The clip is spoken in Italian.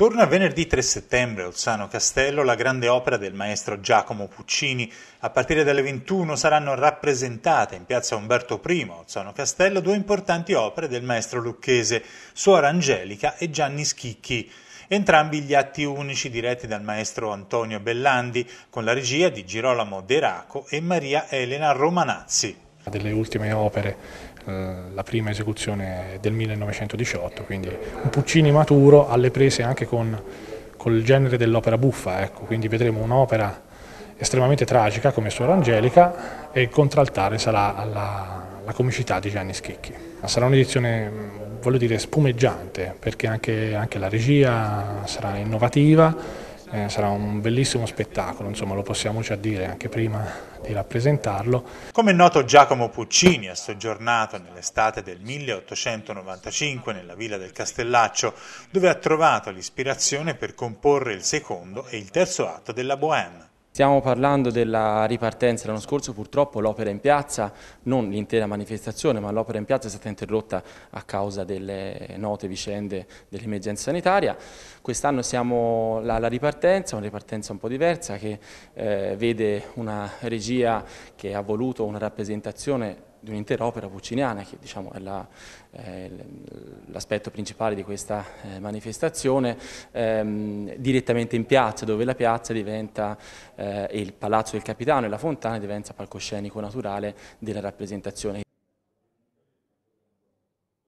Torna venerdì 3 settembre a Ozzano Castello la grande opera del maestro Giacomo Puccini. A partire dalle 21 saranno rappresentate in piazza Umberto I a Ozzano Castello due importanti opere del maestro lucchese, Suora Angelica e Gianni Schicchi. Entrambi gli atti unici diretti dal maestro Antonio Bellandi, con la regia di Girolamo De Raco e Maria Elena Romanazzi delle ultime opere, eh, la prima esecuzione del 1918, quindi un Puccini maturo alle prese anche con, col genere dell'opera buffa, ecco. quindi vedremo un'opera estremamente tragica come Suor Angelica e il contraltare sarà la, alla comicità di Gianni Schicchi. Sarà un'edizione, voglio dire, spumeggiante perché anche, anche la regia sarà innovativa, eh, sarà un bellissimo spettacolo, insomma lo possiamo già dire anche prima di rappresentarlo. Come è noto Giacomo Puccini ha soggiornato nell'estate del 1895 nella villa del Castellaccio dove ha trovato l'ispirazione per comporre il secondo e il terzo atto della Bohème. Stiamo parlando della ripartenza l'anno scorso, purtroppo l'opera in piazza, non l'intera manifestazione, ma l'opera in piazza è stata interrotta a causa delle note vicende dell'emergenza sanitaria. Quest'anno siamo alla ripartenza, una ripartenza un po' diversa che eh, vede una regia che ha voluto una rappresentazione di un'intera opera pucciniana che diciamo, è l'aspetto la, eh, principale di questa eh, manifestazione, ehm, direttamente in piazza dove la piazza diventa, eh, il palazzo del capitano e la fontana diventa palcoscenico naturale della rappresentazione.